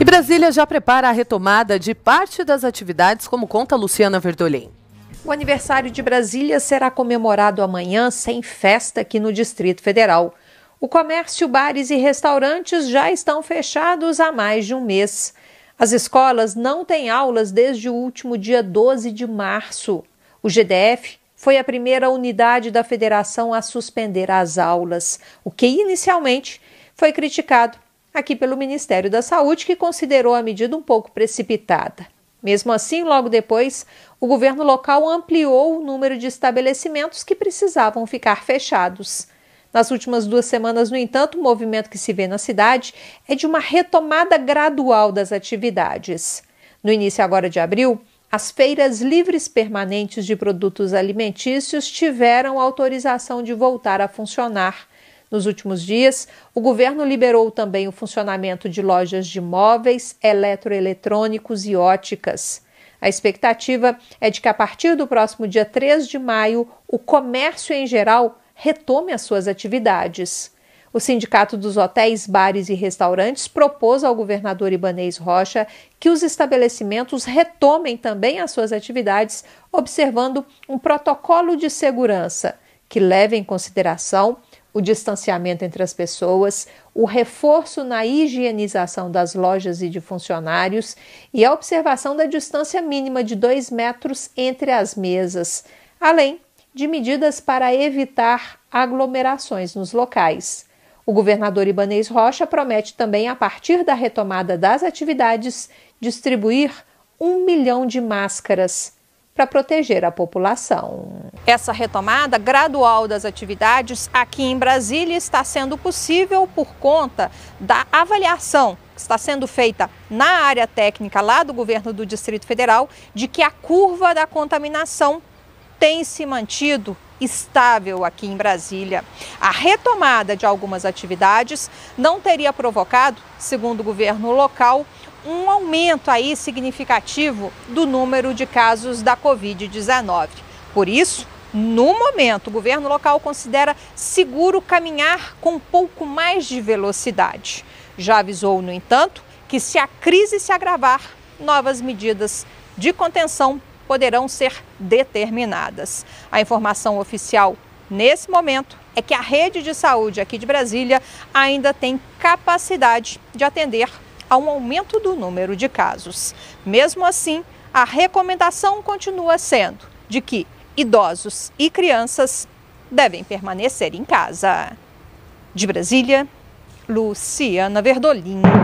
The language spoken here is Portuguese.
E Brasília já prepara a retomada de parte das atividades, como conta Luciana Verdolim. O aniversário de Brasília será comemorado amanhã sem festa aqui no Distrito Federal. O comércio, bares e restaurantes já estão fechados há mais de um mês. As escolas não têm aulas desde o último dia 12 de março. O GDF foi a primeira unidade da federação a suspender as aulas, o que inicialmente foi criticado aqui pelo Ministério da Saúde, que considerou a medida um pouco precipitada. Mesmo assim, logo depois, o governo local ampliou o número de estabelecimentos que precisavam ficar fechados. Nas últimas duas semanas, no entanto, o movimento que se vê na cidade é de uma retomada gradual das atividades. No início agora de abril, as feiras livres permanentes de produtos alimentícios tiveram autorização de voltar a funcionar. Nos últimos dias, o governo liberou também o funcionamento de lojas de móveis, eletroeletrônicos e óticas. A expectativa é de que a partir do próximo dia 3 de maio, o comércio em geral retome as suas atividades. O Sindicato dos Hotéis, Bares e Restaurantes propôs ao governador Ibanês Rocha que os estabelecimentos retomem também as suas atividades, observando um protocolo de segurança que leve em consideração o distanciamento entre as pessoas, o reforço na higienização das lojas e de funcionários e a observação da distância mínima de dois metros entre as mesas, além de medidas para evitar aglomerações nos locais. O governador Ibanês Rocha promete também, a partir da retomada das atividades, distribuir um milhão de máscaras para proteger a população. Essa retomada gradual das atividades aqui em Brasília está sendo possível por conta da avaliação que está sendo feita na área técnica lá do governo do Distrito Federal de que a curva da contaminação tem se mantido estável aqui em Brasília. A retomada de algumas atividades não teria provocado, segundo o governo local, um aumento aí significativo do número de casos da Covid-19. Por isso, no momento, o governo local considera seguro caminhar com um pouco mais de velocidade. Já avisou, no entanto, que se a crise se agravar, novas medidas de contenção poderão ser determinadas. A informação oficial nesse momento é que a rede de saúde aqui de Brasília ainda tem capacidade de atender a um aumento do número de casos. Mesmo assim, a recomendação continua sendo de que idosos e crianças devem permanecer em casa. De Brasília, Luciana Verdolin.